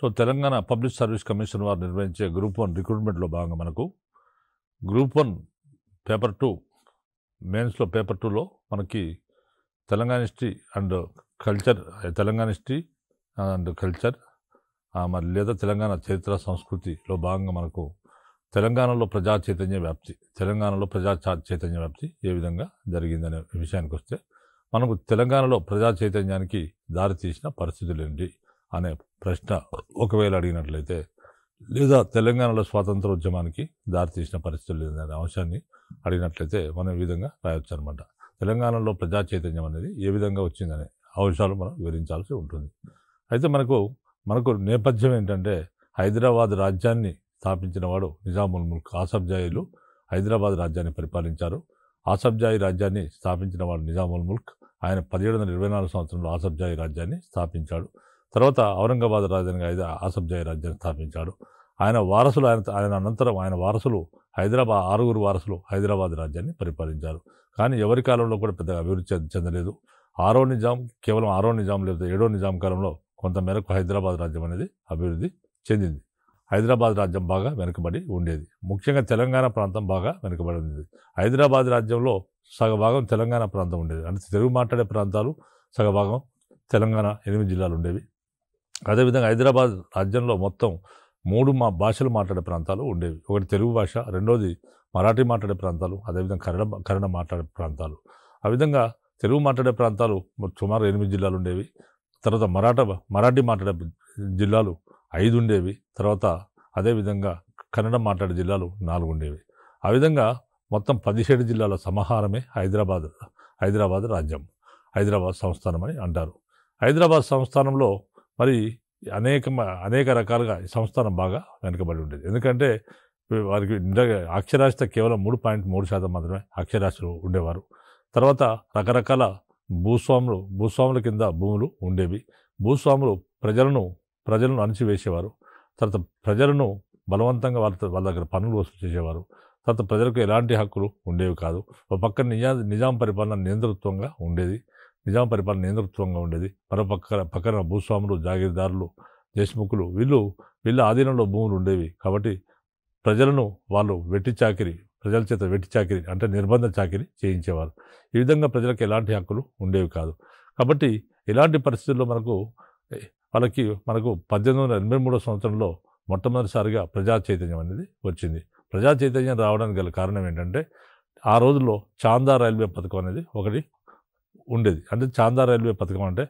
so Telangana public service commission వారు నిర్వహించే group one రిక్రూట్మెంట్లో భాగంగా మనకు గ్రూప్ వన్ పేపర్ టూ మెయిన్స్లో పేపర్ టూలో మనకి Telangana history and culture Telangana history and culture మరి లేదా తెలంగాణ చరిత్ర సంస్కృతిలో భాగంగా మనకు తెలంగాణలో ప్రజా చైతన్య వ్యాప్తి తెలంగాణలో ప్రజా చైతన్య వ్యాప్తి ఏ విధంగా జరిగిందనే విషయానికి వస్తే మనకు తెలంగాణలో ప్రజా చైతన్యానికి దారితీసిన పరిస్థితులు ఏంటి అనే ప్రశ్న ఒకవేళ అడిగినట్లయితే లేదా తెలంగాణలో స్వాతంత్ర ఉద్యమానికి దారితీసిన పరిస్థితులు లేదనే అంశాన్ని అడిగినట్లయితే మనం ఈ విధంగా రాయొచ్చు అనమాట తెలంగాణలో ప్రజా చైతన్యం అనేది ఏ విధంగా వచ్చిందనే అంశాలు మనం వివరించాల్సి ఉంటుంది అయితే మనకు మనకు నేపథ్యం ఏంటంటే హైదరాబాద్ రాజ్యాన్ని స్థాపించిన వాడు నిజాముల్ ముల్క్ ఆసబ్జాయిలు హైదరాబాద్ రాజ్యాన్ని పరిపాలించారు ఆసబ్జాయి రాజ్యాన్ని స్థాపించిన వాడు నిజాముల్ ముల్క్ ఆయన పదిహేడు వందల ఇరవై నాలుగు సంవత్సరంలో ఆసబ్జాయి రాజ్యాన్ని స్థాపించాడు తర్వాత ఔరంగాబాద్ రాజధానిగా ఇది ఆసబ్జాయి రాజ్యాన్ని స్థాపించాడు ఆయన వారసులు ఆయన ఆయన అనంతరం ఆయన వారసులు హైదరాబాద్ ఆరుగురు వారసులు హైదరాబాద్ రాజ్యాన్ని పరిపాలించారు కానీ ఎవరి కాలంలో కూడా పెద్దగా అభివృద్ధి చెందలేదు ఆరో నిజాం కేవలం ఆరో నిజాం లేదా ఏడో నిజాం కాలంలో కొంతమేరకు హైదరాబాద్ రాజ్యం అనేది అభివృద్ధి చెందింది హైదరాబాద్ రాజ్యం బాగా వెనుకబడి ఉండేది ముఖ్యంగా తెలంగాణ ప్రాంతం బాగా వెనుకబడి ఉండేది హైదరాబాద్ రాజ్యంలో సగభాగం తెలంగాణ ప్రాంతం ఉండేది అంటే తెలుగు మాట్లాడే ప్రాంతాలు సగభాగం తెలంగాణ ఎనిమిది జిల్లాలు ఉండేవి అదేవిధంగా హైదరాబాద్ రాజ్యంలో మొత్తం మూడు మా భాషలు మాట్లాడే ప్రాంతాలు ఉండేవి ఒకటి తెలుగు భాష రెండోది మరాఠీ మాట్లాడే ప్రాంతాలు అదేవిధంగా కన్నడ కన్నడ మాట్లాడే ప్రాంతాలు ఆ విధంగా తెలుగు మాట్లాడే ప్రాంతాలు సుమారు ఎనిమిది జిల్లాలు ఉండేవి తర్వాత మరాఠా మరాఠీ మాట్లాడే జిల్లాలు ఐదు ఉండేవి తర్వాత అదేవిధంగా కన్నడ మాట్లాడే జిల్లాలు నాలుగు ఉండేవి ఆ విధంగా మొత్తం పదిహేడు జిల్లాల సమాహారమే హైదరాబాద్ హైదరాబాద్ రాజ్యం హైదరాబాద్ సంస్థానం అని అంటారు హైదరాబాద్ సంస్థానంలో మరి అనేక అనేక రకాలుగా సంస్థానం బాగా వెనుకబడి ఉండేది ఎందుకంటే వారికి అక్షరాస్యత కేవలం మూడు పాయింట్ మూడు శాతం మాత్రమే అక్షరాస్యులు ఉండేవారు తర్వాత రకరకాల భూస్వాములు భూస్వాముల కింద భూములు ఉండేవి భూస్వాములు ప్రజలను ప్రజలను అణిచివేసేవారు తర్వాత ప్రజలను బలవంతంగా వాళ్ళ వాళ్ళ దగ్గర పనులు వసూలు చేసేవారు తర్వాత ప్రజలకు ఎలాంటి హక్కులు ఉండేవి కాదు ఒక పక్కన నిజా నిజాం పరిపాలన నియంతృత్వంగా ఉండేది నిజాం పరిపాలన నేతృత్వంగా ఉండేది పరపక్కన పక్కన భూస్వాములు జాగీర్దారులు దేశముఖులు వీళ్ళు వీళ్ళ ఆధీనంలో భూములు ఉండేవి కాబట్టి ప్రజలను వాళ్ళు వెట్టి చాకిరి ప్రజల చేత వెట్టి చాకిరి అంటే నిర్బంధ చాకిరి చేయించేవారు ఈ విధంగా ప్రజలకు ఎలాంటి హక్కులు ఉండేవి కాదు కాబట్టి ఇలాంటి పరిస్థితుల్లో మనకు వాళ్ళకి మనకు పద్దెనిమిది వందల ఎనభై మూడో సంవత్సరంలో మొట్టమొదటిసారిగా ప్రజా చైతన్యం అనేది వచ్చింది ప్రజా చైతన్యం రావడానికి గల కారణం ఏంటంటే ఆ రోజుల్లో చాందా రైల్వే పథకం అనేది ఒకటి ఉండేది అంటే చాందా రైల్వే పథకం అంటే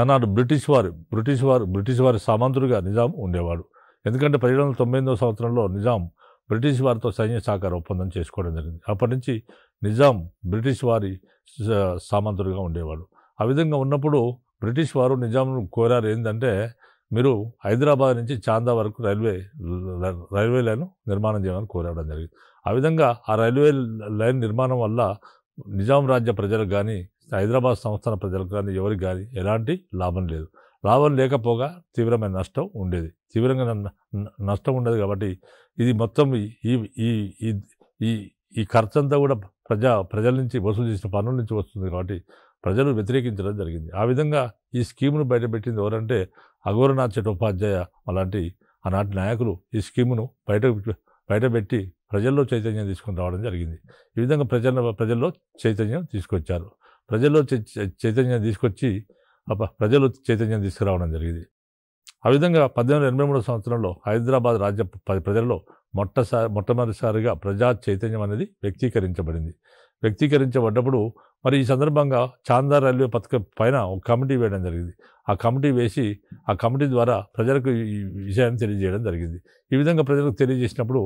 ఆనాడు బ్రిటిష్ వారు బ్రిటిష్ వారు బ్రిటిష్ వారి సామంతుడిగా నిజాం ఉండేవాడు ఎందుకంటే పదిహేడు వందల తొంభై ఎనిమిదో సంవత్సరంలో నిజాం బ్రిటిష్ వారితో సైన్య సహకార ఒప్పందం చేసుకోవడం జరిగింది అప్పటి నుంచి నిజాం బ్రిటిష్ వారి సామంతుడిగా ఉండేవాడు ఆ విధంగా ఉన్నప్పుడు బ్రిటిష్ వారు నిజాంను కోరారు ఏంటంటే మీరు హైదరాబాద్ నుంచి చాందా వరకు రైల్వే రైల్వే లైన్ నిర్మాణం చేయాలని కోరడం జరిగింది ఆ విధంగా ఆ రైల్వే లైన్ నిర్మాణం వల్ల నిజాం రాజ్య ప్రజలకు కానీ హైదరాబాద్ సంస్థాన ప్రజలకు కానీ ఎవరికి కానీ ఎలాంటి లాభం లేదు లాభం లేకపోగా తీవ్రమైన నష్టం ఉండేది తీవ్రంగా నష్టం ఉండేది కాబట్టి ఇది మొత్తం ఈ ఈ ఈ ఈ ఖర్చంతా కూడా ప్రజా ప్రజల నుంచి వసూలు చేసిన పనుల నుంచి వస్తుంది కాబట్టి ప్రజలు వ్యతిరేకించడం జరిగింది ఆ విధంగా ఈ స్కీమును బయటపెట్టింది ఎవరంటే అఘోరనాథ్ ఉపాధ్యాయ అలాంటి ఆనాటి నాయకులు ఈ స్కీమును బయట బయటపెట్టి ప్రజల్లో చైతన్యం తీసుకుని రావడం జరిగింది ఈ విధంగా ప్రజల ప్రజల్లో చైతన్యం తీసుకొచ్చారు ప్రజల్లో చైతన్యం తీసుకొచ్చి ప్రజలు చైతన్యం తీసుకురావడం జరిగింది ఆ విధంగా పద్దెనిమిది ఎనభై మూడు సంవత్సరంలో హైదరాబాద్ రాజ్య ప్రజల్లో మొట్టసారి మొట్టమొదటిసారిగా ప్రజా చైతన్యం అనేది వ్యక్తీకరించబడింది వ్యక్తీకరించబడ్డప్పుడు మరి ఈ సందర్భంగా చాందార్ రైల్వే పథకం పైన ఒక కమిటీ వేయడం జరిగింది ఆ కమిటీ వేసి ఆ కమిటీ ద్వారా ప్రజలకు ఈ విషయాన్ని తెలియజేయడం జరిగింది ఈ విధంగా ప్రజలకు తెలియజేసినప్పుడు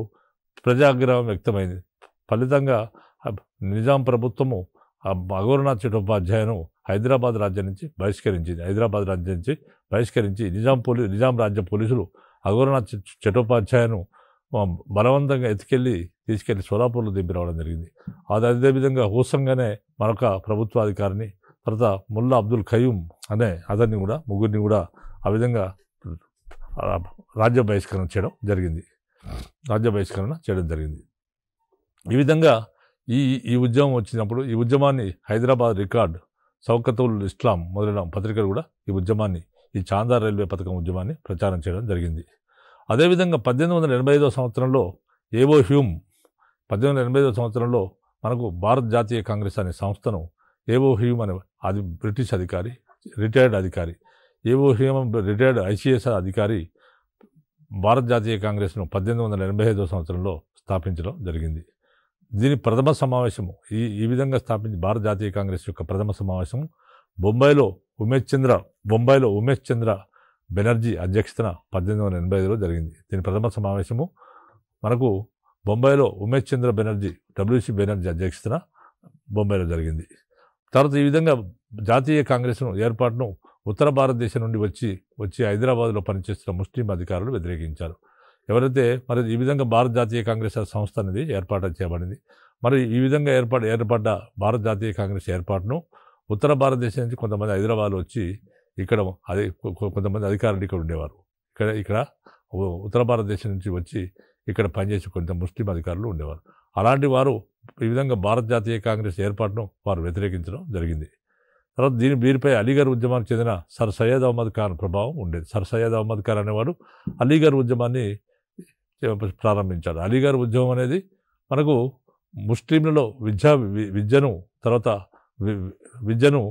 ప్రజాగ్రహం వ్యక్తమైంది ఫలితంగా నిజాం ప్రభుత్వము భగవర్నాథ్ చటోపాధ్యాయను హైదరాబాద్ రాజ్యం నుంచి బహిష్కరించింది హైదరాబాద్ రాజ్యం నుంచి బహిష్కరించి నిజాం పోలీ నిజాం రాజ్య పోలీసులు అఘోరనాథ్ చటోపాధ్యాయను బలవంతంగా ఎత్తుకెళ్ళి తీసుకెళ్లి సోలాపూర్లో దింపి రావడం జరిగింది అది అదేవిధంగా హోసంగానే మరొక ప్రభుత్వాధికారిని తర్వాత ముల్లా అబ్దుల్ ఖయూమ్ అనే అతన్ని కూడా ముగ్గురిని కూడా ఆ విధంగా రాజ్య బహిష్కరణ చేయడం జరిగింది రాజ్య బహిష్కరణ చేయడం జరిగింది ఈ విధంగా ఈ ఈ ఉద్యమం వచ్చినప్పుడు ఈ ఉద్యమాన్ని హైదరాబాద్ రికార్డ్ సౌకతుల్ ఇస్లాం మొదలైన పత్రికలు కూడా ఈ ఉద్యమాన్ని ఈ చాందార్ రైల్వే పథకం ఉద్యమాన్ని ప్రచారం చేయడం జరిగింది అదేవిధంగా పద్దెనిమిది వందల ఎనభై ఐదో సంవత్సరంలో ఏవో హ్యూమ్ పద్దెనిమిది వందల ఎనభై ఐదో సంవత్సరంలో మనకు భారత జాతీయ కాంగ్రెస్ అనే సంస్థను ఏవో హ్యూమ్ అనే అది బ్రిటిష్ అధికారి రిటైర్డ్ అధికారి ఏవో హ్యూమ్ రిటైర్డ్ ఐసీఎస్ఆర్ అధికారి భారత జాతీయ కాంగ్రెస్ను పద్దెనిమిది వందల ఎనభై ఐదో సంవత్సరంలో స్థాపించడం జరిగింది దీని ప్రథమ సమావేశము ఈ ఈ విధంగా స్థాపించి భారత జాతీయ కాంగ్రెస్ యొక్క ప్రథమ సమావేశం బొంబాయిలో ఉమేష్ చంద్ర బొంబాయిలో ఉమేష్ చంద్ర బెనర్జీ అధ్యక్షతన పద్దెనిమిది వందల ఎనభై ఐదులో జరిగింది దీని ప్రథమ సమావేశము మనకు బొంబాయిలో ఉమేష్ చంద్ర బెనర్జీ డబ్ల్యూసి బెనర్జీ అధ్యక్షతన బొంబాయిలో జరిగింది తర్వాత ఈ విధంగా జాతీయ కాంగ్రెస్ను ఏర్పాటును ఉత్తర భారతదేశం నుండి వచ్చి వచ్చి హైదరాబాద్లో పనిచేస్తున్న ముస్లిం అధికారులు వ్యతిరేకించారు ఎవరైతే మరి ఈ విధంగా భారత జాతీయ కాంగ్రెస్ సంస్థ అనేది ఏర్పాటు చేయబడింది మరి ఈ విధంగా ఏర్పాటు ఏర్పడ్డ భారత జాతీయ కాంగ్రెస్ ఏర్పాటును ఉత్తర భారతదేశం నుంచి కొంతమంది హైదరాబాద్ వచ్చి ఇక్కడ అదే కొంతమంది అధికారులు ఇక్కడ ఉండేవారు ఇక్కడ ఇక్కడ ఉత్తర భారతదేశం నుంచి వచ్చి ఇక్కడ పనిచేసే కొంత ముస్లిం అధికారులు ఉండేవారు అలాంటి వారు ఈ విధంగా భారత జాతీయ కాంగ్రెస్ ఏర్పాటును వారు వ్యతిరేకించడం జరిగింది తర్వాత దీని వీరిపై అలీగర్ ఉద్యమానికి చెందిన సర్ సయ్యద్ అహ్మద్ ఖాన్ ప్రభావం ఉండేది సర్ సయ్యద్ అహ్మద్ ఖాన్ అనేవాడు అలీగర్ ఉద్యమాన్ని ప్రారంభించాడు అలీగర్ ఉద్యమం అనేది మనకు ముస్లింలలో విద్యా విద్యను తర్వాత విద్యను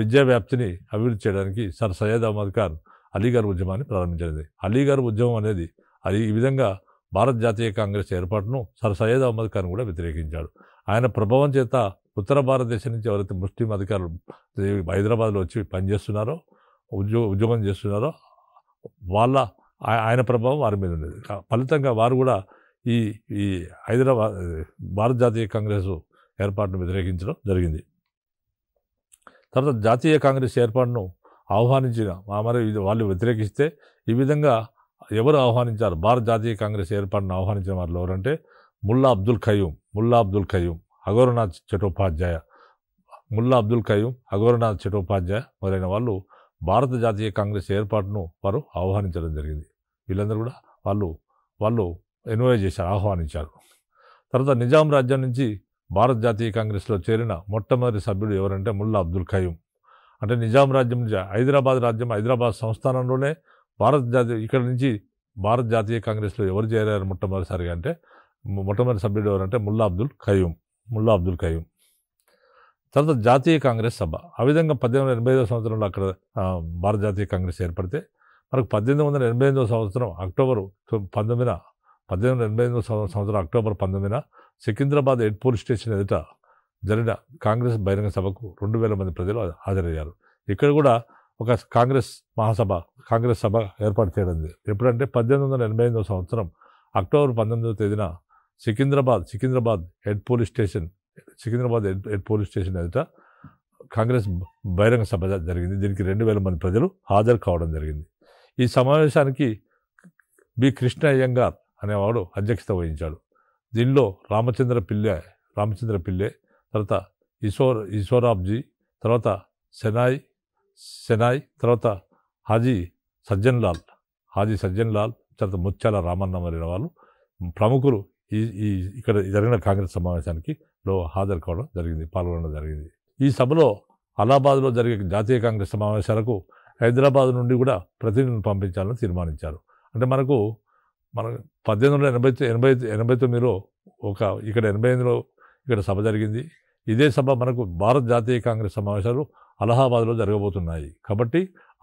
విద్యా వ్యాప్తిని అభివృద్ధి చేయడానికి సర్ సయ్యద్ అహ్మద్ ఖాన్ అలీగర్ ఉద్యమాన్ని ప్రారంభించినది అలీగర్ ఉద్యమం అనేది అది ఈ విధంగా భారత జాతీయ కాంగ్రెస్ ఏర్పాటును సర్ సయ్యద్ అహ్మద్ ఖాన్ కూడా వ్యతిరేకించాడు ఆయన ప్రభావం చేత ఉత్తర భారతదేశం నుంచి ఎవరైతే ముస్లిం అధికారులు హైదరాబాద్లో వచ్చి పనిచేస్తున్నారో ఉద్యోగ ఉద్యోగం చేస్తున్నారో వాళ్ళ ఆయన ప్రభావం వారి మీద ఉండేది ఫలితంగా వారు కూడా ఈ ఈ హైదరాబాద్ భారత జాతీయ కాంగ్రెస్ ఏర్పాటును వ్యతిరేకించడం జరిగింది తర్వాత జాతీయ కాంగ్రెస్ ఏర్పాటును ఆహ్వానించిన మరి వాళ్ళు వ్యతిరేకిస్తే ఈ విధంగా ఎవరు ఆహ్వానించారు భారత జాతీయ కాంగ్రెస్ ఏర్పాటును ఆహ్వానించిన వాళ్ళు ఎవరంటే ముల్లా అబ్దుల్ ఖయూం ముల్లా అబ్దుల్ ఖయూం అఘోరనాథ్ చటోపాధ్యాయ ముల్లా అబ్దుల్ కయూం అఘోరనాథ్ చటోపాధ్యాయ మొదలైన వాళ్ళు భారత జాతీయ కాంగ్రెస్ ఏర్పాటును వారు ఆహ్వానించడం జరిగింది వీళ్ళందరూ కూడా వాళ్ళు వాళ్ళు ఎన్వై చేశారు ఆహ్వానించారు తర్వాత నిజాం రాజ్యం నుంచి భారత జాతీయ కాంగ్రెస్లో చేరిన మొట్టమొదటి సభ్యుడు ఎవరంటే ముల్లా అబ్దుల్ ఖయూం అంటే నిజాం రాజ్యం నుంచి హైదరాబాద్ రాజ్యం హైదరాబాద్ సంస్థానంలోనే భారత జాతీయ ఇక్కడ నుంచి భారత జాతీయ కాంగ్రెస్లో ఎవరు చేరారు మొట్టమొదటిసారిగా అంటే మొట్టమొదటి సభ్యుడు ఎవరంటే ముల్లా అబ్దుల్ ఖయూం ముల్లా అబ్దుల్ కయూం తర్వాత జాతీయ కాంగ్రెస్ సభ ఆ విధంగా పద్దెనిమిది వందల ఎనభై ఐదో సంవత్సరంలో అక్కడ భారత జాతీయ కాంగ్రెస్ ఏర్పడితే మనకు పద్దెనిమిది వందల ఎనభై ఎనిమిదో సంవత్సరం అక్టోబర్ పంతొమ్మిదిన పద్దెనిమిది వందల ఎనభై ఎనిమిదో సంవత్సరం అక్టోబర్ పంతొమ్మిదిన సికింద్రాబాద్ హెడ్ పోలీస్ స్టేషన్ ఎదుట జరిగిన కాంగ్రెస్ బహిరంగ సభకు రెండు వేల మంది ప్రజలు హాజరయ్యారు ఇక్కడ కూడా ఒక కాంగ్రెస్ మహాసభ కాంగ్రెస్ సభ ఏర్పాటు చేయడం ఎప్పుడంటే పద్దెనిమిది వందల ఎనభై ఎనిమిదో సంవత్సరం అక్టోబర్ పంతొమ్మిదో తేదీన Secunderabad Secunderabad head police station Secunderabad head head police station ఎదుట కాంగ్రెస్ బహిరంగ సభ జరిగింది దీనికి రెండు వేల మంది ప్రజలు హాజరు కావడం జరిగింది ఈ సమావేశానికి బి కృష్ణ అయ్యంగార్ అనేవాడు అధ్యక్షత వహించాడు దీనిలో రామచంద్ర పిల్లె రామచంద్ర పిల్లె తర్వాత ఈశ్వర్ ఈశ్వరాబ్జీ తర్వాత సెనాయ్ సెనాయ్ తర్వాత హాజీ సజ్జన్ లాల్ హాజీ సజ్జన్ లాల్ తర్వాత ముత్యాల రామన్నమరిన వాళ్ళు ప్రముఖులు ఈ ఈ ఇక్కడ జరిగిన కాంగ్రెస్ సమావేశానికి లో హాజరు కావడం జరిగింది పాల్గొనడం జరిగింది ఈ సభలో అలహాబాద్లో జరిగే జాతీయ కాంగ్రెస్ సమావేశాలకు హైదరాబాద్ నుండి కూడా ప్రతినిధులను పంపించాలని తీర్మానించారు అంటే మనకు మన పద్దెనిమిది వందల ఎనభై ఎనభై ఎనభై తొమ్మిదిలో ఒక ఇక్కడ ఎనభై ఎనిమిదిలో ఇక్కడ సభ జరిగింది ఇదే సభ మనకు భారత జాతీయ కాంగ్రెస్ సమావేశాలు అలహాబాద్లో జరగబోతున్నాయి కాబట్టి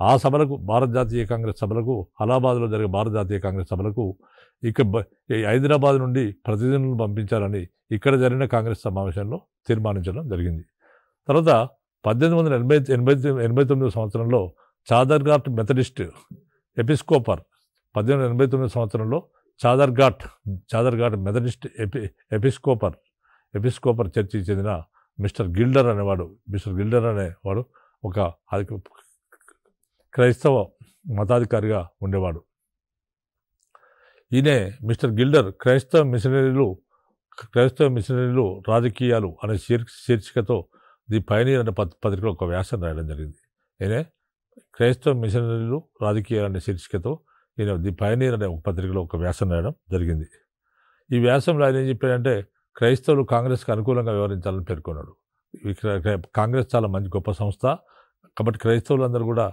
ఆ సభలకు భారత జాతీయ కాంగ్రెస్ సభలకు అలహాబాద్లో జరిగే భారత జాతీయ కాంగ్రెస్ సభలకు ఇక్కడ హైదరాబాద్ నుండి ప్రతినిధులను పంపించాలని ఇక్కడ జరిగిన కాంగ్రెస్ సమావేశంలో తీర్మానించడం జరిగింది తర్వాత పద్దెనిమిది వందల ఎనభై ఎనభై ఎనభై తొమ్మిది సంవత్సరంలో చాదర్ఘాట్ మెథడిస్ట్ ఎపిస్కోపర్ పద్దెనిమిది ఎనభై తొమ్మిది సంవత్సరంలో చాదర్ఘాట్ చాదర్ఘాట్ మెథడిస్ట్ ఎపి ఎపిస్కోపర్ ఎపిస్కోపర్ చర్చికి చెందిన మిస్టర్ గిల్డర్ అనేవాడు మిస్టర్ గిల్డర్ అనేవాడు ఒక క్రైస్తవ మతాధికారిగా ఉండేవాడు ఈయనే మిస్టర్ గిల్డర్ క్రైస్తవ మిషనరీలు క్రైస్తవ మిషనరీలు రాజకీయాలు అనే శీర్షికతో ది పైనీర్ అనే పత్రికలో ఒక వ్యాసం రాయడం జరిగింది ఈయనే క్రైస్తవ మిషనరీలు రాజకీయాలు అనే శీర్షికతో ఈయన ది పైనీర్ అనే ఒక పత్రికలో ఒక వ్యాసం రాయడం జరిగింది ఈ వ్యాసంలో ఆయన ఏం చెప్పాడంటే క్రైస్తవులు కాంగ్రెస్కి అనుకూలంగా వ్యవహరించాలని పేర్కొన్నాడు కాంగ్రెస్ చాలా మంచి గొప్ప సంస్థ కాబట్టి క్రైస్తవులందరూ కూడా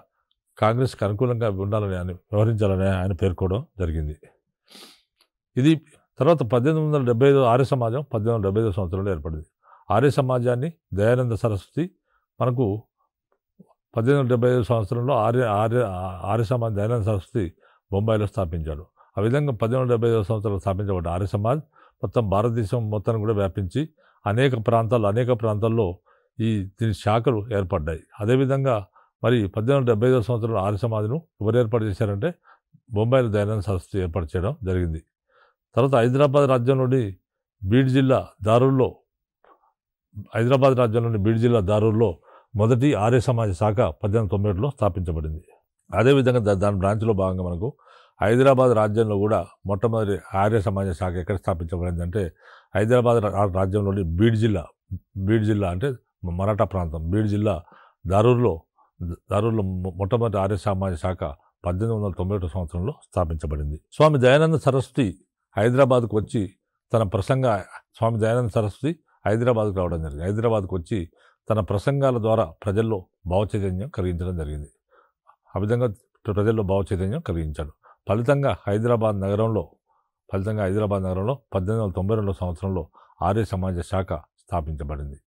కాంగ్రెస్కి అనుకూలంగా ఉండాలని ఆయన వ్యవహరించాలని ఆయన పేర్కోవడం జరిగింది ఇది తర్వాత పద్దెనిమిది వందల డెబ్బై ఐదు ఆర్య సమాజం పద్దెనిమిది వందల డెబ్బై ఐదు సంవత్సరంలో ఏర్పడింది ఆర్య సమాజాన్ని దయానంద సరస్వతి మనకు పద్దెనిమిది వందల డెబ్బై ఐదు సంవత్సరంలో ఆర్య ఆర్య ఆర్య సమాజ్ దయానంద సరస్వతి బొంబాయిలో స్థాపించాడు ఆ విధంగా పద్దెనిమిది వందల డెబ్బై ఐదు సంవత్సరంలో స్థాపించబడ్డ ఆర్య సమాజ్ మొత్తం భారతదేశం మొత్తాన్ని కూడా వ్యాపించి అనేక ప్రాంతాలు అనేక ప్రాంతాల్లో ఈ దీని శాఖలు ఏర్పడ్డాయి అదేవిధంగా మరి పద్దెనిమిది డెబ్బై ఐదో సంవత్సరంలో ఆర్య సమాధిను ఎవరు ఏర్పాటు చేశారంటే బొంబాయిలో దయానంద సరస్వతి ఏర్పాటు చేయడం జరిగింది తర్వాత హైదరాబాద్ రాజ్యంలోని బీడ్ జిల్లా దారుల్లో హైదరాబాద్ రాజ్యంలోని బీడ్ జిల్లా దారుల్లో మొదటి ఆర్య సమాజ శాఖ పద్దెనిమిది తొంభై ఏడులో స్థాపించబడింది అదేవిధంగా దాని బ్రాంచ్లో భాగంగా మనకు హైదరాబాద్ రాజ్యంలో కూడా మొట్టమొదటి ఆర్య సమాజ శాఖ ఎక్కడ స్థాపించబడిందంటే హైదరాబాద్ రాజ్యంలోని బీడ్ జిల్లా బీడ్ జిల్లా అంటే మరాఠా ప్రాంతం బీడ్ జిల్లా దారూర్లో దారుల మొట్టమొదటి ఆర్య సమాజ శాఖ పద్దెనిమిది వందల తొంభై ఒకటి సంవత్సరంలో స్థాపించబడింది స్వామి దయానంద సరస్వతి హైదరాబాద్కు వచ్చి తన ప్రసంగ స్వామి దయానంద సరస్వతి హైదరాబాద్కు రావడం జరిగింది హైదరాబాద్కు వచ్చి తన ప్రసంగాల ద్వారా ప్రజల్లో భావచైతన్యం కలిగించడం జరిగింది ఆ విధంగా ప్రజల్లో భావచైతన్యం కలిగించాడు ఫలితంగా హైదరాబాద్ నగరంలో ఫలితంగా హైదరాబాద్ నగరంలో పద్దెనిమిది వందల తొంభై రెండు సంవత్సరంలో ఆర్య సమాజ శాఖ స్థాపించబడింది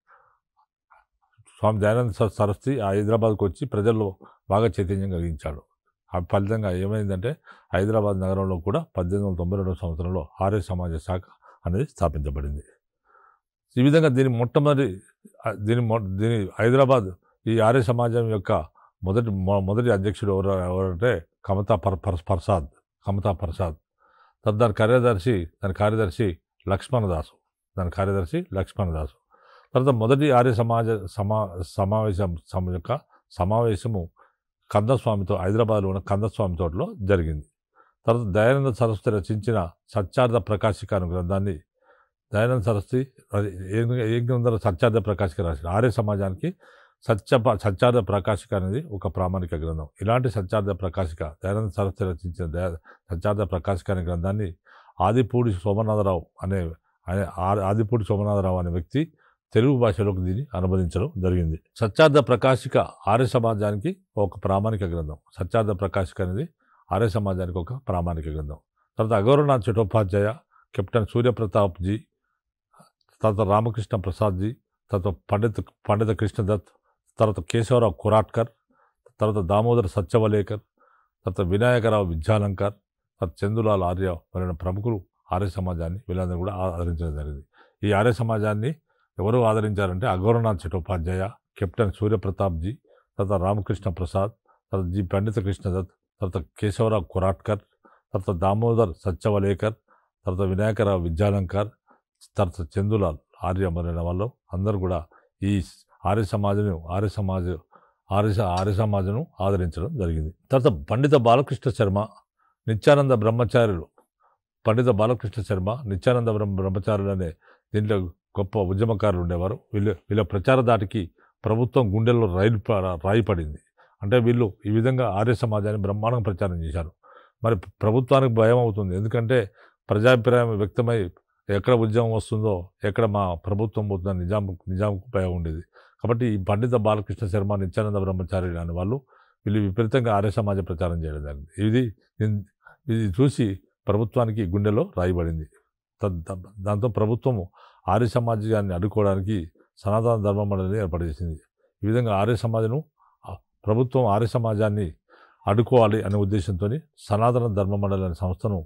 స్వామి దయానంద సరస్వతి ఆ హైదరాబాద్కు వచ్చి ప్రజల్లో బాగా చైతన్యం కలిగించాడు ఆ ఫలితంగా ఏమైందంటే హైదరాబాద్ నగరంలో కూడా పద్దెనిమిది వందల తొంభై రెండవ సంవత్సరంలో ఆర్య సమాజ శాఖ అనేది స్థాపించబడింది ఈ విధంగా దీని మొట్టమొదటి దీని దీని హైదరాబాద్ ఈ ఆర్య సమాజం యొక్క మొదటి మొదటి అధ్యక్షుడు ఎవరు ఎవరంటే కమతా పర్ ప్రసాద్ కమతా ప్రసాద్ దాని కార్యదర్శి దాని కార్యదర్శి లక్ష్మణదాసు దాని కార్యదర్శి లక్ష్మణదాసు తర్వాత మొదటి ఆర్య సమాజ సమా సమావేశం సమ యొక్క సమావేశము కందస్వామితో హైదరాబాద్లో ఉన్న కందస్వామి తోటలో జరిగింది తర్వాత దయానంద సరస్వతి రచించిన సత్యార్థ ప్రకాశిక అనే గ్రంథాన్ని దయానంద సరస్వతి ఏ గ్రంథాలు సత్యార్థ ప్రకాశిక రాసిన ఆర్య సమాజానికి సత్య సత్యార్థ ప్రకాశిక అనేది ఒక ప్రామాణిక గ్రంథం ఇలాంటి సత్యార్థ ప్రకాశిక దయానంద సరస్వతి రచించిన దయా సత్యార్థ ప్రకాశిక అనే గ్రంథాన్ని ఆదిపూడి సోమనాథరావు అనే ఆదిపూడి సోమనాథరావు అనే వ్యక్తి తెలుగు భాషలోకి దీన్ని అనువదించడం జరిగింది సత్యార్థ ప్రకాశిక ఆర్య సమాజానికి ఒక ప్రామాణిక గ్రంథం సత్యార్థ ప్రకాశిక అనేది ఆర్య సమాజానికి ఒక ప్రామాణిక గ్రంథం తర్వాత అగౌరవనాథ్ చటోపాధ్యాయ కెప్టెన్ సూర్యప్రతాప్ జీ తర్వాత రామకృష్ణ ప్రసాద్ జీ తర్వాత పండిత పండిత కృష్ణదత్ తర్వాత కేశవరావు కురాట్కర్ తర్వాత దామోదర్ సత్యవలేకర్ తర్వాత వినాయకరావు విద్యాలంకర్ తర్వాత చందులాల్ ఆర్య మొదలైన ప్రముఖులు ఆర్య సమాజాన్ని వీళ్ళందరూ కూడా ఆదరించడం జరిగింది ఈ ఆర్య సమాజాన్ని ఎవరు ఆదరించారంటే అఘోరనాథ్ చటోపాధ్యాయ కెప్టెన్ సూర్యప్రతాప్జీ తర్వాత రామకృష్ణ ప్రసాద్ తర్వాత జి పండిత కృష్ణదత్ తర్వాత కేశవరావు కురాట్కర్ తర్వాత దామోదర్ సత్యవలేకర్ తర్వాత వినాయకరావు విద్యాలంకర్ తర్వాత చందులాల్ ఆర్య మొదలైన వాళ్ళు అందరూ కూడా ఈ ఆర్య సమాజం ఆర్య సమాజ ఆర్య ఆర్య సమాజం ఆదరించడం జరిగింది తర్వాత పండిత బాలకృష్ణ శర్మ నిత్యానంద బ్రహ్మచారులు పండిత బాలకృష్ణ శర్మ నిత్యానంద బ్రహ్మ బ్రహ్మచారులు అనే దీంట్లో గొప్ప ఉద్యమకారులు ఉండేవారు వీళ్ళు వీళ్ళ ప్రచార దాటికి ప్రభుత్వం గుండెల్లో రైలు రాయి పడింది అంటే వీళ్ళు ఈ విధంగా ఆర్య సమాజాన్ని బ్రహ్మాండంగా ప్రచారం చేశారు మరి ప్రభుత్వానికి భయం అవుతుంది ఎందుకంటే ప్రజాభిప్రాయం వ్యక్తమై ఎక్కడ ఉద్యమం వస్తుందో ఎక్కడ మా ప్రభుత్వం పోతుందని నిజాం నిజాంకు భయం ఉండేది కాబట్టి ఈ పండిత బాలకృష్ణ శర్మ నిత్యానంద బ్రహ్మచారి లాంటి వాళ్ళు వీళ్ళు విపరీతంగా ఆర్య సమాజ ప్రచారం చేయడం జరిగింది ఇది ఇది చూసి ప్రభుత్వానికి గుండెలో రాయబడింది దాంతో ప్రభుత్వము ఆర్య సమాజాన్ని అడ్డుకోవడానికి సనాతన ధర్మ మండలిని ఏర్పాటు చేసింది ఈ విధంగా ఆర్య సమాజం ప్రభుత్వం ఆర్య సమాజాన్ని అడ్డుకోవాలి అనే ఉద్దేశంతో సనాతన ధర్మ మండలి అనే సంస్థను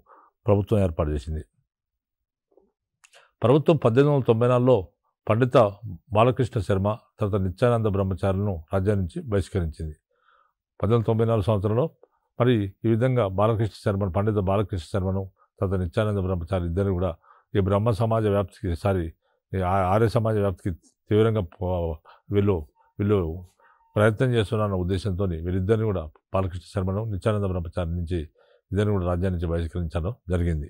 ప్రభుత్వం ఏర్పాటు చేసింది ప్రభుత్వం పద్దెనిమిది వందల తొంభై నాలుగులో పండిత బాలకృష్ణ శర్మ తర్వాత నిత్యానంద బ్రహ్మచారులను రాజ్యం నుంచి బహిష్కరించింది పద్దెనిమిది తొంభై నాలుగు సంవత్సరంలో మరి ఈ విధంగా బాలకృష్ణ శర్మను పండిత బాలకృష్ణ శర్మను తర్వాత నిత్యానంద బ్రహ్మచారి ఇద్దరు కూడా ఈ బ్రహ్మ సమాజ వ్యాప్తికి సారీ ఆర్య సమాజ వ్యాప్తికి తీవ్రంగా వీళ్ళు వీళ్ళు ప్రయత్నం చేస్తున్నారన్న ఉద్దేశంతో వీరిద్దరిని కూడా బాలకృష్ణ శర్మను నిత్యానంద బ్రహ్మచారి నుంచి ఇద్దరిని కూడా రాజ్యాన్ని నుంచి బహిష్కరించడం జరిగింది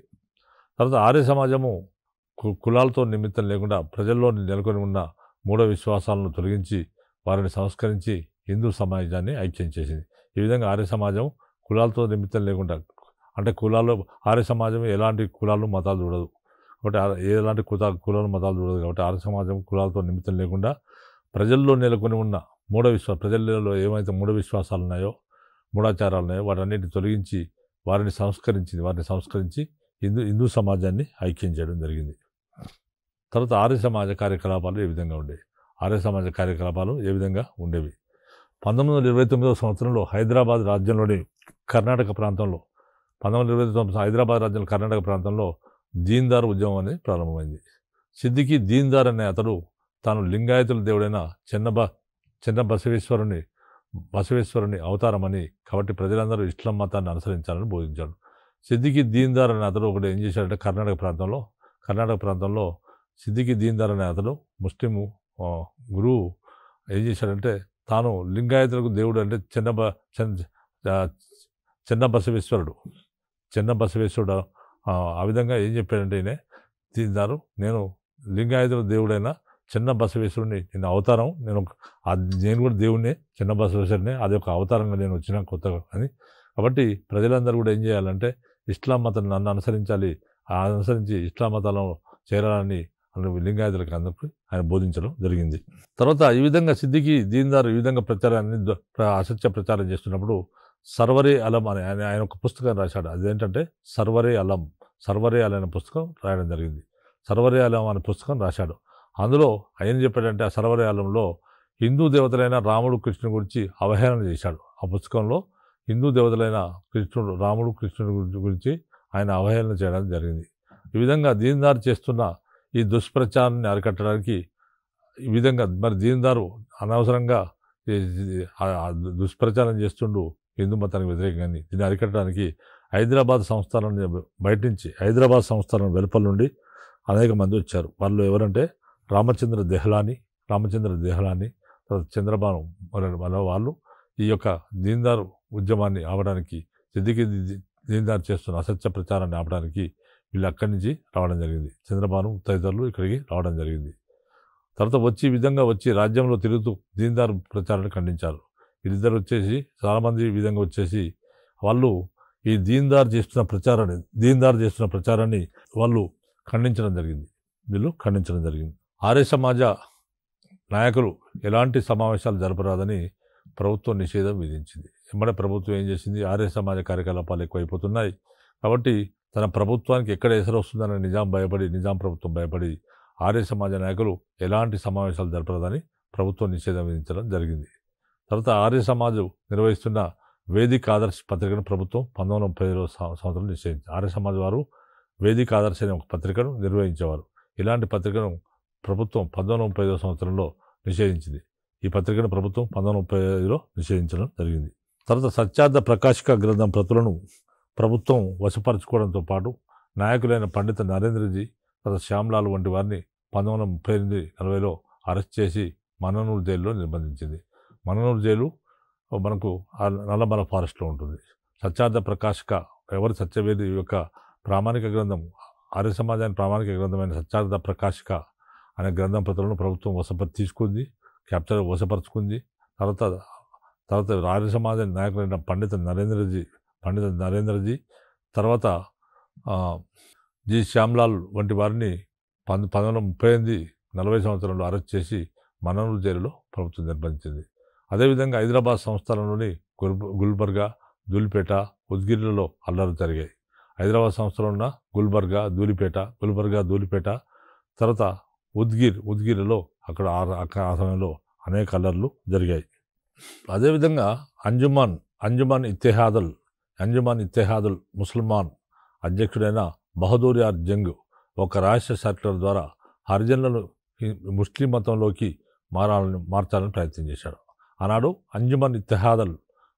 తర్వాత ఆర్య సమాజము కులాలతో నిమిత్తం లేకుండా ప్రజల్లో నెలకొని ఉన్న మూఢ విశ్వాసాలను తొలగించి వారిని సంస్కరించి హిందూ సమాజాన్ని ఐక్యం చేసింది ఈ విధంగా ఆర్య సమాజం కులాలతో నిమిత్తం లేకుండా అంటే కులాల్లో ఆర్య సమాజం ఎలాంటి కులాలు మతాలు చూడదు కాబట్టి ఎలాంటి కుల కులాలు మతాలు చూడదు కాబట్టి ఆర్య సమాజం కులాలతో నిమిత్తం లేకుండా ప్రజల్లో నెలకొని ఉన్న మూఢ విశ్వాస ప్రజలలో ఏమైతే మూఢ విశ్వాసాలు ఉన్నాయో మూఢాచారాలు ఉన్నాయో వాటన్నిటిని తొలగించి వారిని సంస్కరించింది వారిని సంస్కరించి హిందూ హిందూ సమాజాన్ని ఐక్యం చేయడం జరిగింది తర్వాత ఆర్య సమాజ కార్యకలాపాలు ఏ విధంగా ఉండేవి ఆర్య సమాజ కార్యకలాపాలు ఏ విధంగా ఉండేవి పంతొమ్మిది వందల ఇరవై తొమ్మిదవ సంవత్సరంలో హైదరాబాద్ రాజ్యంలోని కర్ణాటక ప్రాంతంలో పంతొమ్మిది వందల ఇరవై తొమ్మిది హైదరాబాద్ రాజ్యంలో కర్ణాటక ప్రాంతంలో దీన్దార్ ఉద్యమం అనేది ప్రారంభమైంది సిద్దికి దీందార్ అనే అతడు తాను లింగాయతుల దేవుడైన చిన్నబ చిన్న బసవేశ్వరుని బసవేశ్వరుని అవతారమని కాబట్టి ప్రజలందరూ ఇస్లాం మతాన్ని అనుసరించాలని బోధించాడు సిద్దికి దీన్దార్ అనే అతడు ఒకటి ఏం చేశాడంటే కర్ణాటక ప్రాంతంలో కర్ణాటక ప్రాంతంలో సిద్దికి దీన్దార్ అనే అతడు ముస్లిము గురువు ఏం చేశాడంటే తాను లింగాయతులకు దేవుడు అంటే చిన్న చిన్న బసవేశ్వరుడు చిన్న బసవేశ్వరుడు ఆ విధంగా ఏం చెప్పాడంటే ఈయన తీసినారు నేను లింగాయుధుల దేవుడైన చిన్న బసవేశ్వరుని నేను అవతారం నేను నేను కూడా దేవుడినే చిన్న బసవేశ్వరుని అది ఒక అవతారంగా నేను వచ్చిన కొత్తగా అని కాబట్టి ప్రజలందరూ కూడా ఏం చేయాలంటే ఇస్లాం మతం నన్ను అనుసరించాలి అనుసరించి ఇస్లాం మతంలో చేరాలని లింగాయతులకు అందరికీ ఆయన బోధించడం జరిగింది తర్వాత ఈ విధంగా సిద్ధికి దీనిదారు ఈ విధంగా ప్రచారాన్ని అసత్య ప్రచారం చేస్తున్నప్పుడు సర్వరే అలం అని ఆయన ఆయన ఒక పుస్తకం రాశాడు అదేంటంటే సర్వరే అలం సర్వరే అలం అనే పుస్తకం రాయడం జరిగింది సర్వరే అలం అనే పుస్తకం రాశాడు అందులో ఆయన చెప్పాడంటే ఆ సర్వరే అలంలో హిందూ దేవతలైన రాముడు కృష్ణుడు గురించి అవహేళన చేశాడు ఆ పుస్తకంలో హిందూ దేవతలైన కృష్ణుడు రాముడు కృష్ణుడు గురించి ఆయన అవహేళన చేయడం జరిగింది ఈ విధంగా దీనిదారు చేస్తున్న ఈ దుష్ప్రచారాన్ని అరికట్టడానికి ఈ విధంగా మరి దీనిదారు అనవసరంగా దుష్ప్రచారం చేస్తుండు హిందూ మతానికి వ్యతిరేకంగా దీన్ని అరికట్టడానికి హైదరాబాద్ సంస్థానం బయట నుంచి హైదరాబాద్ సంస్థానం వెలుపల నుండి అనేక మంది వచ్చారు వాళ్ళు ఎవరంటే రామచంద్ర దెహ్లాని రామచంద్ర దెహ్లాని తర్వాత చంద్రబాబు వాళ్ళ వాళ్ళు ఈ యొక్క దీందారు ఉద్యమాన్ని ఆపడానికి సిద్దికి దీందారు చేస్తున్న అసత్య ప్రచారాన్ని ఆపడానికి వీళ్ళు అక్కడి నుంచి రావడం జరిగింది చంద్రబాబు తదితరులు ఇక్కడికి రావడం జరిగింది తర్వాత వచ్చి విధంగా వచ్చి రాజ్యంలో తిరుగుతూ దీందారు ప్రచారాన్ని ఖండించారు వీళ్ళిద్దరు వచ్చేసి చాలామంది ఈ విధంగా వచ్చేసి వాళ్ళు ఈ దీందార్ చేస్తున్న ప్రచారాన్ని దీందార్ చేస్తున్న ప్రచారాన్ని వాళ్ళు ఖండించడం జరిగింది వీళ్ళు ఖండించడం జరిగింది ఆర్య సమాజ నాయకులు ఎలాంటి సమావేశాలు జరపరాదని ప్రభుత్వం నిషేధం విధించింది ఎమ్మడే ప్రభుత్వం ఏం చేసింది ఆర్య సమాజ కార్యకలాపాలు ఎక్కువైపోతున్నాయి కాబట్టి తన ప్రభుత్వానికి ఎక్కడ ఎసరు వస్తుందని నిజాం భయపడి నిజాం ప్రభుత్వం భయపడి ఆర్య సమాజ నాయకులు ఎలాంటి సమావేశాలు జరపరాదని ప్రభుత్వం నిషేధం విధించడం జరిగింది తర్వాత ఆర్య సమాజం నిర్వహిస్తున్న వేదిక ఆదర్శ పత్రికను ప్రభుత్వం పంతొమ్మిది వందల ముప్పై ఐదవ సంవత్సరం నిశ్చయించింది ఆర్య సమాజ్ వారు వేదిక ఆదర్శ అనే ఒక పత్రికను నిర్వహించేవారు ఇలాంటి పత్రికను ప్రభుత్వం పంతొమ్మిది ముప్పై సంవత్సరంలో నిషేధించింది ఈ పత్రికను ప్రభుత్వం పంతొమ్మిది వందల ముప్పై ఐదులో నిషేధించడం జరిగింది తర్వాత సత్యార్థ ప్రకాశిక గ్రంథం ప్రతులను ప్రభుత్వం వశపరచుకోవడంతో పాటు నాయకులైన పండిత నరేంద్రజీ తర్వాత శ్యామ్లాల్ వంటి వారిని పంతొమ్మిది వందల ముప్పై ఎనిమిది నలభైలో అరెస్ట్ చేసి మననూరు జైల్లో నిర్బంధించింది మననూరు జైలు మనకు ఆ నల్లమల ఫారెస్ట్లో ఉంటుంది సత్యార్థ ప్రకాశక ఎవరి సత్యవేది యొక్క ప్రామాణిక గ్రంథం ఆర్య సమాజానికి ప్రామాణిక గ్రంథమైన సత్యార్థ ప్రకాశిక అనే గ్రంథం ప్రతులను ప్రభుత్వం వసపరి తీసుకుంది క్యాప్చర్ వశపరుచుకుంది తర్వాత తర్వాత ఆర్య సమాజం నాయకులైన పండిత నరేంద్రజీ పండిత నరేంద్రజీ తర్వాత జి శ్యామ్లాల్ వంటి వారిని పంతొమ్మిది ముప్పై ఎనిమిది నలభై సంవత్సరంలో అరెస్ట్ చేసి మననూరు జైలులో ప్రభుత్వం నిర్బంధించింది అదేవిధంగా హైదరాబాద్ సంస్థలలోని గుల్బర్గా దూలిపేట ఉద్గిరిలలో అల్లర్లు జరిగాయి హైదరాబాద్ సంస్థలో ఉన్న గుల్బర్గా దూలిపేట గుల్బర్గా దూలిపేట తర్వాత ఉద్గిర్ ఉద్గిరిలో అక్కడ ఆ సమయంలో అనేక అల్లర్లు జరిగాయి అదేవిధంగా అంజుమాన్ అంజుమాన్ ఇత్తెహాదల్ అంజుమాన్ ఇత్తెహాదుల్ ముస్లిమాన్ అధ్యక్షుడైన బహదూర్ యార్ జంగ్ ఒక రాష్ట్ర సర్కార్ ద్వారా హరిజనులను ముస్లిం మతంలోకి మారాలని మార్చాలని ప్రయత్నం చేశాడు ఆనాడు అంజుమన్ ఇత్తహాదల్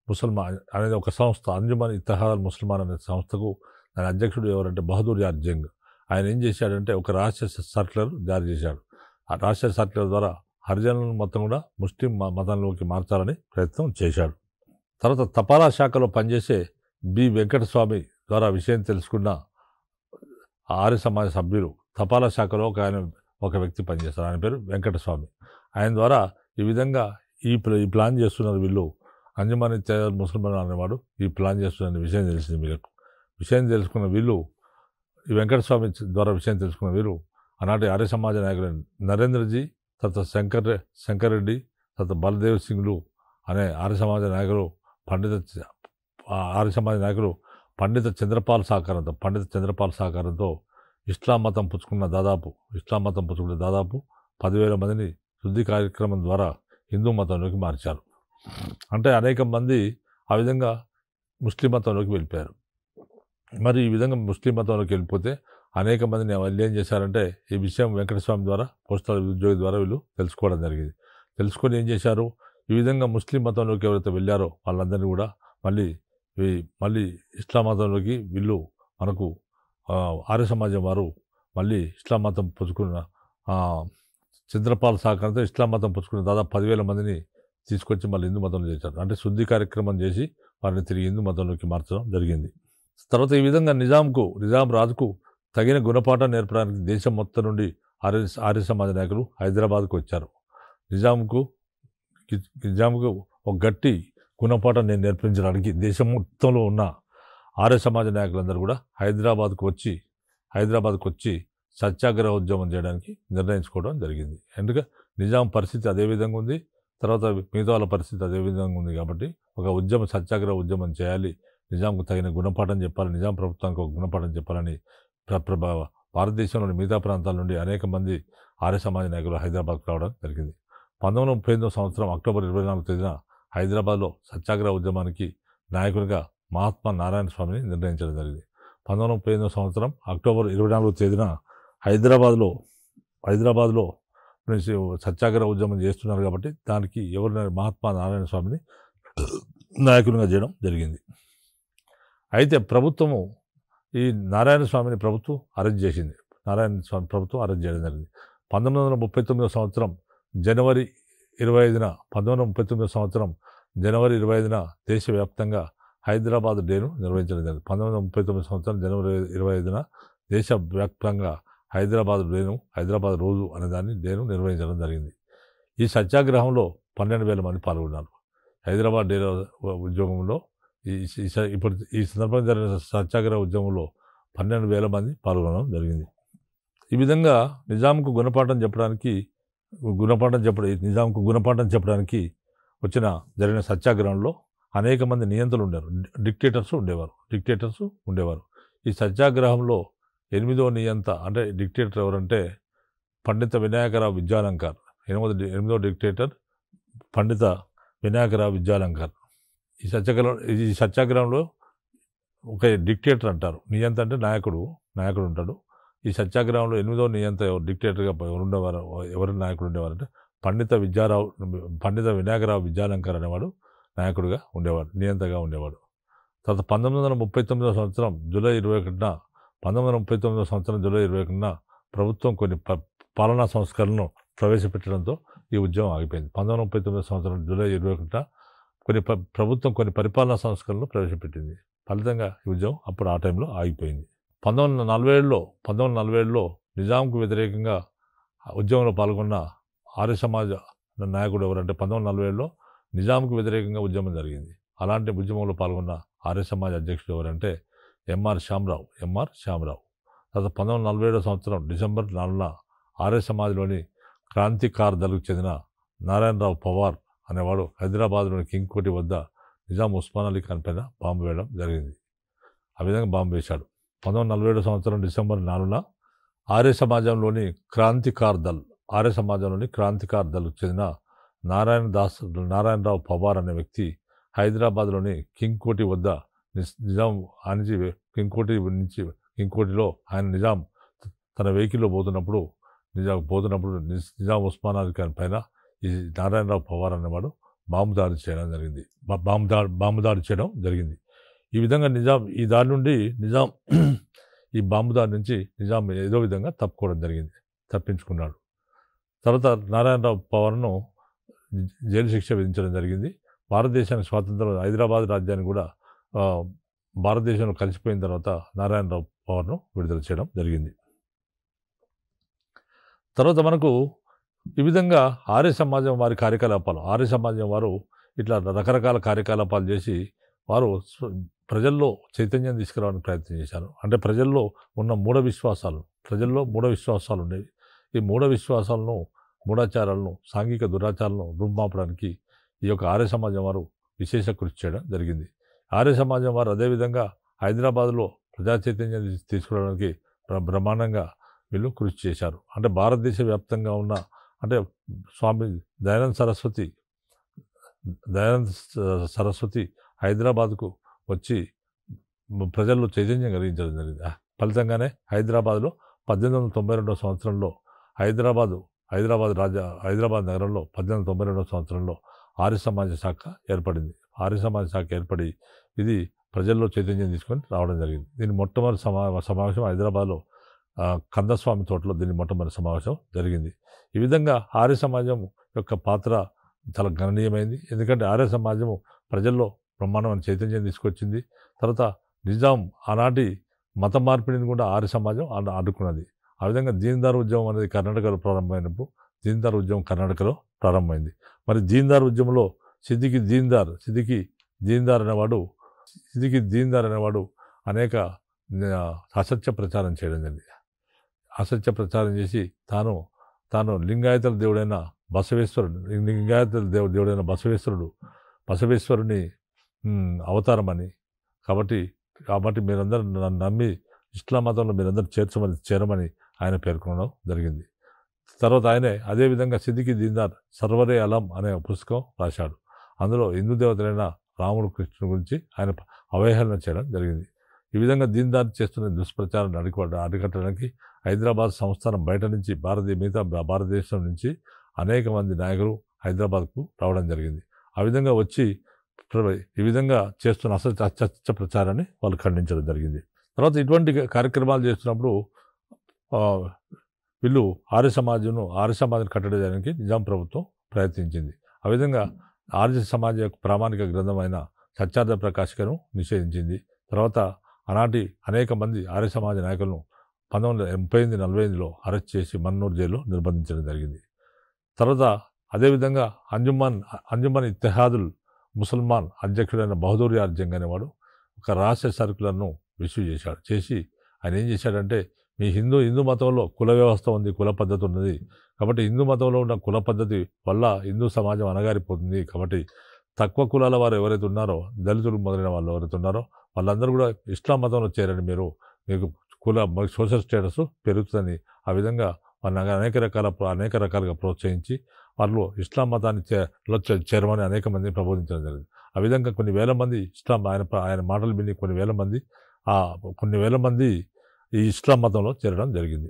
ముసల్మాన్ అనేది ఒక సంస్థ అంజుమన్ ఇత్తహాదల్ ముసల్మాన్ అనే సంస్థకు దాని అధ్యక్షుడు ఎవరంటే బహదూర్ యాద్ జంగ్ ఆయన ఏం చేశాడంటే ఒక రాష్ట్ర సర్క్యులర్ జారీ చేశాడు ఆ రాష్ట్ర సర్క్యులర్ ద్వారా హరిజనులను మొత్తం కూడా ముస్లిం మతంలోకి మార్చాలని ప్రయత్నం చేశాడు తర్వాత తపాలా శాఖలో పనిచేసే బి వెంకటస్వామి ద్వారా విషయం తెలుసుకున్న ఆర్య సమాజ సభ్యులు తపాలా శాఖలో ఒక ఆయన ఒక వ్యక్తి పనిచేస్తారు ఆయన పేరు వెంకటస్వామి ఆయన ద్వారా ఈ విధంగా ఈ ఈ ప్లాన్ చేస్తున్నారు వీళ్ళు అంజమాన్ ఇత్యాజర్ ముసల్మాన్ అనేవాడు ఈ ప్లాన్ చేస్తున్న విషయం తెలిసింది మీకు విషయం తెలుసుకున్న వీళ్ళు ఈ వెంకటస్వామి ద్వారా విషయం తెలుసుకున్న వీరు ఆనాటి ఆర్య సమాజ నాయకులు నరేంద్రజీ తర్వాత శంకర్ శంకర్ రెడ్డి తర్వాత బలదేవ్ సింగ్లు అనే ఆర్య సమాజ నాయకులు పండిత ఆర్య సమాజ నాయకులు పండిత చంద్రపాల్ సహకారంతో పండిత చంద్రపాల్ సహకారంతో ఇస్లాం మతం పుచ్చుకున్న దాదాపు ఇస్లాం మతం పుచ్చుకున్న దాదాపు పదివేల మందిని శుద్ధి కార్యక్రమం ద్వారా హిందూ మతంలోకి మార్చారు అంటే అనేక మంది ఆ విధంగా ముస్లిం మతంలోకి వెళ్ళిపోయారు మరి ఈ విధంగా ముస్లిం మతంలోకి వెళ్ళిపోతే అనేక మందిని వాళ్ళు ఏం చేశారంటే ఈ విషయం వెంకటస్వామి ద్వారా పోస్టల్ ఉద్యోగి ద్వారా వీళ్ళు తెలుసుకోవడం జరిగింది తెలుసుకొని ఏం చేశారు ఈ విధంగా ముస్లిం మతంలోకి ఎవరైతే వెళ్ళారో వాళ్ళందరినీ కూడా మళ్ళీ మళ్ళీ ఇస్లాం మతంలోకి వీళ్ళు మనకు ఆర్య సమాజం వారు మళ్ళీ ఇస్లాం మతం పుచ్చుకున్న చంద్రపాల సహకారంతో ఇస్లాం మతం పుచ్చుకుని దాదాపు పదివేల మందిని తీసుకొచ్చి మళ్ళీ హిందూ మతంలో చేశారు అంటే శుద్ధి కార్యక్రమం చేసి వారిని తిరిగి హిందూ మతంలోకి మార్చడం జరిగింది తర్వాత ఈ విధంగా నిజాంకు నిజాం రాజుకు తగిన గుణపాఠం నేర్పడానికి దేశం మొత్తం నుండి ఆర్య ఆర్య సమాజ నాయకులు హైదరాబాద్కు వచ్చారు నిజాంకు నిజాంకు ఒక గట్టి గుణపాఠం నేను నేర్పించడానికి దేశం మొత్తంలో ఉన్న ఆర్య సమాజ నాయకులందరూ కూడా హైదరాబాద్కు వచ్చి హైదరాబాద్కు వచ్చి సత్యాగ్రహ ఉద్యమం చేయడానికి నిర్ణయించుకోవడం జరిగింది ఎందుకంటే నిజాం పరిస్థితి అదే విధంగా ఉంది తర్వాత మిగతా వాళ్ళ పరిస్థితి అదే విధంగా ఉంది కాబట్టి ఒక ఉద్యమ సత్యాగ్రహ ఉద్యమం చేయాలి నిజాంకు తగిన గుణపాఠం చెప్పాలి నిజాం ప్రభుత్వానికి ఒక గుణపాఠం చెప్పాలని ప్రభావ భారతదేశంలోని మిగతా ప్రాంతాల నుండి అనేక మంది ఆర్య సమాజ నాయకులు హైదరాబాద్కు రావడం జరిగింది పంతొమ్మిది ముప్పై ఎనిమిదో సంవత్సరం అక్టోబర్ ఇరవై నాలుగు తేదీన హైదరాబాద్లో సత్యాగ్రహ ఉద్యమానికి నాయకునిగా మహాత్మా నారాయణ స్వామిని నిర్ణయించడం జరిగింది పంతొమ్మిది ముప్పై ఎనిమిదో సంవత్సరం అక్టోబర్ ఇరవై నాలుగు తేదీన హైదరాబాద్లో హైదరాబాద్లో నుంచి సత్యాగ్రహ ఉద్యమం చేస్తున్నారు కాబట్టి దానికి ఎవరు మహాత్మా నారాయణ స్వామిని నాయకులుగా చేయడం జరిగింది అయితే ప్రభుత్వము ఈ నారాయణ స్వామిని ప్రభుత్వం అరెస్ట్ చేసింది నారాయణ స్వామి ప్రభుత్వం అరెస్ట్ చేయడం జరిగింది పంతొమ్మిది వందల ముప్పై తొమ్మిదో సంవత్సరం జనవరి ఇరవై ఐదున పంతొమ్మిది వందల ముప్పై తొమ్మిదో సంవత్సరం జనవరి ఇరవై ఐదున దేశవ్యాప్తంగా హైదరాబాద్ డేను నిర్వహించడం జరిగింది పంతొమ్మిది వందల ముప్పై తొమ్మిది సంవత్సరం జనవరి ఇరవై ఐదున దేశవ్యాప్తంగా హైదరాబాద్ నేను హైదరాబాద్ రోజు అనే దాన్ని నేను నిర్వహించడం జరిగింది ఈ సత్యాగ్రహంలో పన్నెండు వేల మంది పాల్గొన్నారు హైదరాబాద్ డేరా ఉద్యోగంలో ఇప్పుడు ఈ సందర్భంగా జరిగిన సత్యాగ్రహ ఉద్యమంలో పన్నెండు వేల మంది పాల్గొనడం జరిగింది ఈ విధంగా నిజాంకు గుణపాఠం చెప్పడానికి గుణపాఠం చెప్పడం నిజాంకు గుణపాఠం చెప్పడానికి వచ్చిన జరిగిన సత్యాగ్రహంలో అనేక మంది నియంత్రలు ఉండేవారు డిక్టేటర్స్ ఉండేవారు డిక్టేటర్స్ ఉండేవారు ఈ సత్యాగ్రహంలో ఎనిమిదో నియంత అంటే డిక్టేటర్ ఎవరంటే పండిత వినాయకరావు విద్యాలంకార్ ఎనిమిదో ఎనిమిదో డిక్టేటర్ పండిత వినాయకరావు విద్యాలంకార్ ఈ సత్యాగ్రహం ఈ సత్యాగ్రహంలో ఒక డిక్టేటర్ అంటారు నియంత అంటే నాయకుడు నాయకుడు ఉంటాడు ఈ సత్యాగ్రహంలో ఎనిమిదో నియంత డిక్టేటర్గా ఎవరుండేవారు ఎవరు నాయకుడు ఉండేవారంటే పండిత విద్యారావు పండిత వినాయకరావు విద్యాలంకర్ అనేవాడు నాయకుడిగా ఉండేవాడు నియంతగా ఉండేవాడు తర్వాత పంతొమ్మిది వందల ముప్పై తొమ్మిదవ సంవత్సరం జూలై ఇరవై ఒకటిన పంతొమ్మిది వందల ముప్పై తొమ్మిదో సంవత్సరం జూలై ఇరవై ఒకటిన ప్రభుత్వం కొన్ని ప పాలనా సంస్కరణను ప్రవేశపెట్టడంతో ఈ ఉద్యమం ఆగిపోయింది పంతొమ్మిది ముప్పై తొమ్మిదో సంవత్సరం జూలై ఇరవై ఒకటిన కొన్ని ప్రభుత్వం కొన్ని పరిపాలనా సంస్కరణలు ప్రవేశపెట్టింది ఫలితంగా ఈ ఉద్యమం అప్పుడు ఆ టైంలో ఆగిపోయింది పంతొమ్మిది వందల నలభై ఏడులో పంతొమ్మిది వందల నలభై ఏడులో నిజాంకు వ్యతిరేకంగా ఉద్యమంలో పాల్గొన్న ఆర్య సమాజ నాయకుడు ఎవరంటే పంతొమ్మిది నలభై ఏడులో నిజాంకు వ్యతిరేకంగా ఉద్యమం జరిగింది అలాంటి ఉద్యమంలో పాల్గొన్న ఆర్య సమాజ అధ్యక్షుడు ఎవరంటే ఎంఆర్ శ్యామరావు ఎంఆర్ శ్యామరావు తర్వాత పంతొమ్మిది వందల నలభై ఏడో సంవత్సరం డిసెంబర్ నాలుగున ఆర్య సమాజంలోని క్రాంతికార్ దళకు చెందిన నారాయణరావు పవార్ అనేవాడు హైదరాబాద్లోని కింగ్ కోటి వద్ద నిజాం ఉస్మాన్ అలీ ఖాన్ పైన బాంబు వేయడం జరిగింది ఆ విధంగా బాంబు వేశాడు పంతొమ్మిది నలభై ఏడో సంవత్సరం డిసెంబర్ నాలుగున ఆర్య సమాజంలోని క్రాంతికార్ దల్ ఆర్య సమాజంలోని క్రాంతికార్ దళకు చెందిన నారాయణ దాస్ నారాయణరావు పవార్ అనే వ్యక్తి హైదరాబాద్లోని కింగ్ కోటి వద్ద నిజాం ఆ నుంచి కింకోటి నుంచి కింకోటిలో ఆయన నిజాం తన వెహికల్లో పోతున్నప్పుడు నిజాం పోతున్నప్పుడు నిజాం అలీ ఖాన్ పైన ఈ నారాయణరావు పవార్ అనేవాడు బాంబు దాడి చేయడం జరిగింది బాంబు దాడి బాంబు దాడి చేయడం జరిగింది ఈ విధంగా నిజాం ఈ దాడి నుండి నిజాం ఈ బాంబు దాడి నుంచి నిజాం ఏదో విధంగా తప్పుకోవడం జరిగింది తప్పించుకున్నాడు తర్వాత నారాయణరావు పవార్ను జైలు శిక్ష విధించడం జరిగింది భారతదేశానికి స్వాతంత్రం హైదరాబాద్ రాజ్యాన్ని కూడా భారతదేశంలో కలిసిపోయిన తర్వాత నారాయణరావు పవర్ను విడుదల చేయడం జరిగింది తర్వాత మనకు ఈ విధంగా ఆర్య సమాజం వారి కార్యకలాపాలు ఆర్య సమాజం వారు ఇట్లా రకరకాల కార్యకలాపాలు చేసి వారు ప్రజల్లో చైతన్యం తీసుకురావడానికి ప్రయత్నం చేశారు అంటే ప్రజల్లో ఉన్న మూఢ విశ్వాసాలు ప్రజల్లో మూఢ విశ్వాసాలు ఉండేవి ఈ మూఢ విశ్వాసాలను మూఢాచారాలను సాంఘిక దురాచారాలను రూపుమాపడానికి ఈ యొక్క ఆర్య సమాజం వారు విశేష కృషి చేయడం జరిగింది ఆర్య సమాజం వారు అదేవిధంగా హైదరాబాద్లో ప్రజా చైతన్యం తీసుకురావడానికి బ్రహ్మాండంగా వీళ్ళు కృషి చేశారు అంటే భారతదేశ వ్యాప్తంగా ఉన్న అంటే స్వామి దయానంద సరస్వతి దయానంద సరస్వతి హైదరాబాద్కు వచ్చి ప్రజల్లో చైతన్యం కలిగించడం జరిగింది ఫలితంగానే హైదరాబాద్లో పద్దెనిమిది వందల తొంభై రెండవ సంవత్సరంలో హైదరాబాదు హైదరాబాద్ రాజా హైదరాబాద్ నగరంలో పద్దెనిమిది వందల తొంభై రెండవ సంవత్సరంలో ఆర్య సమాజ శాఖ ఏర్పడింది ఆర్య సమాజ శాఖ ఏర్పడి ఇది ప్రజల్లో చైతన్యం తీసుకొని రావడం జరిగింది దీని మొట్టమొదటి సమా సమావేశం హైదరాబాద్లో కందస్వామి తోటలో దీని మొట్టమొదటి సమావేశం జరిగింది ఈ విధంగా ఆర్య సమాజం యొక్క పాత్ర చాలా గణనీయమైంది ఎందుకంటే ఆర్య సమాజము ప్రజల్లో బ్రహ్మాండమైన చైతన్యం తీసుకొచ్చింది తర్వాత నిజాం ఆనాటి మత మార్పిడిని కూడా ఆర్య సమాజం అడ్డుకున్నది ఆ విధంగా దీనిదార్ ఉద్యమం అనేది కర్ణాటకలో ప్రారంభమైనప్పుడు దీనిదార్ ఉద్యమం కర్ణాటకలో ప్రారంభమైంది మరి దీనిదార్ ఉద్యమంలో సిద్ధికి దీందార్ సిద్ధికి దీందార్ అనేవాడు సిద్ధికి దీందార్ అనేవాడు అనేక అసత్య ప్రచారం చేయడం జరిగింది అసత్య ప్రచారం చేసి తాను తాను లింగాయతల దేవుడైన బసవేశ్వరుడు లింగాయతల దేవుడు దేవుడైన బసవేశ్వరుడు బసవేశ్వరుని అవతారం అని కాబట్టి కాబట్టి మీరందరూ నన్ను నమ్మి ఇస్లాం మతంలో మీరందరూ చేర్చమని చేరమని ఆయన పేర్కొనడం జరిగింది తర్వాత ఆయనే అదేవిధంగా సిద్దికి దీందార్ సర్వరే అలం అనే పుస్తకం రాశాడు అందులో హిందూ దేవతలైన రాముడు కృష్ణుడు గురించి ఆయన అవహేళన చేయడం జరిగింది ఈ విధంగా దీని దారి చేస్తున్న దుష్ప్రచారం అడిగి అరికట్టడానికి హైదరాబాద్ సంస్థానం బయట నుంచి భారతీయ మిగతా భారతదేశం నుంచి అనేక మంది నాయకులు హైదరాబాద్కు రావడం జరిగింది ఆ విధంగా వచ్చి ఈ విధంగా చేస్తున్న అసత్య ప్రచారాన్ని వాళ్ళు ఖండించడం జరిగింది తర్వాత ఇటువంటి కార్యక్రమాలు చేస్తున్నప్పుడు వీళ్ళు ఆర్య సమాజంను ఆర్య కట్టడం కట్టడానికి నిజాం ప్రభుత్వం ప్రయత్నించింది ఆ విధంగా ఆర్య సమాజ యొక్క ప్రామాణిక గ్రంథమైన సత్యార్థ ప్రకాశికను నిషేధించింది తర్వాత ఆనాటి అనేక మంది ఆర్య సమాజ నాయకులను పంతొమ్మిది వందల ముప్పై ఎనిమిది నలభై ఎనిమిదిలో అరెస్ట్ చేసి మన్నూరు జైలు నిర్బంధించడం జరిగింది తర్వాత అదేవిధంగా అంజుమాన్ అంజుమాన్ ఇత్తెహాదుల్ ముసల్మాన్ అధ్యక్షుడైన బహదూరి ఆర్జంగ్ అనేవాడు ఒక రహస్య సరుకులను ఇష్యూ చేశాడు చేసి ఆయన ఏం చేశాడంటే మీ హిందూ హిందూ మతంలో కుల వ్యవస్థ ఉంది కుల పద్ధతి ఉన్నది కాబట్టి హిందూ మతంలో ఉన్న కుల పద్ధతి వల్ల హిందూ సమాజం అనగారిపోతుంది కాబట్టి తక్కువ కులాల వారు ఎవరైతే ఉన్నారో దళితులు మొదలైన వాళ్ళు ఎవరైతే ఉన్నారో వాళ్ళందరూ కూడా ఇస్లాం మతంలో చేరని మీరు మీకు కుల సోషల్ స్టేటస్ పెరుగుతుందని ఆ విధంగా వాళ్ళని అనేక రకాల అనేక రకాలుగా ప్రోత్సహించి వాళ్ళు ఇస్లాం మతాన్ని చేరమని అనేక మందిని ప్రబోధించడం జరిగింది ఆ విధంగా కొన్ని వేల మంది ఇస్లాం ఆయన ఆయన మాటలు విని కొన్ని వేల మంది కొన్ని వేల మంది ఈ ఇస్లాం మతంలో చేరడం జరిగింది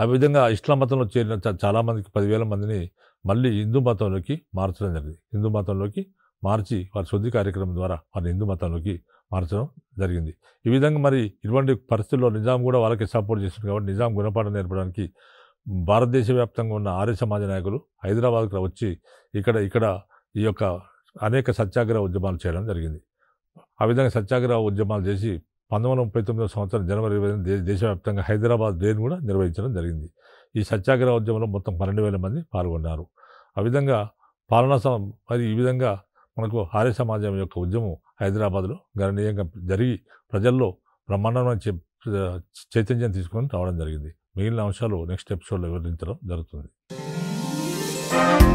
ఆ విధంగా ఇస్లాం మతంలో చేరిన చాలామందికి పదివేల మందిని మళ్ళీ హిందూ మతంలోకి మార్చడం జరిగింది హిందూ మతంలోకి మార్చి వారి శుద్ధి కార్యక్రమం ద్వారా వారిని హిందూ మతంలోకి మార్చడం జరిగింది ఈ విధంగా మరి ఇటువంటి పరిస్థితుల్లో నిజాం కూడా వాళ్ళకి సపోర్ట్ చేస్తుంది కాబట్టి నిజాం గుణపాఠం నేర్పడానికి భారతదేశ వ్యాప్తంగా ఉన్న ఆర్య సమాజ నాయకులు హైదరాబాద్కు వచ్చి ఇక్కడ ఇక్కడ ఈ యొక్క అనేక సత్యాగ్రహ ఉద్యమాలు చేయడం జరిగింది ఆ విధంగా సత్యాగ్రహ ఉద్యమాలు చేసి పంతొమ్మిది వందల ముప్పై తొమ్మిదో సంవత్సరం జనవరి ఇరవై దేశవ్యాప్తంగా హైదరాబాద్ డేను కూడా నిర్వహించడం జరిగింది ఈ సత్యాగ్రహ ఉద్యమంలో మొత్తం పన్నెండు వేల మంది పాల్గొన్నారు ఆ విధంగా పాలనా మరి ఈ విధంగా మనకు ఆర్య సమాజం యొక్క ఉద్యమం హైదరాబాద్లో గణనీయంగా జరిగి ప్రజల్లో బ్రహ్మాండమైన చైతన్యం తీసుకొని రావడం జరిగింది మిగిలిన అంశాలు నెక్స్ట్ ఎపిసోడ్లో వివరించడం జరుగుతుంది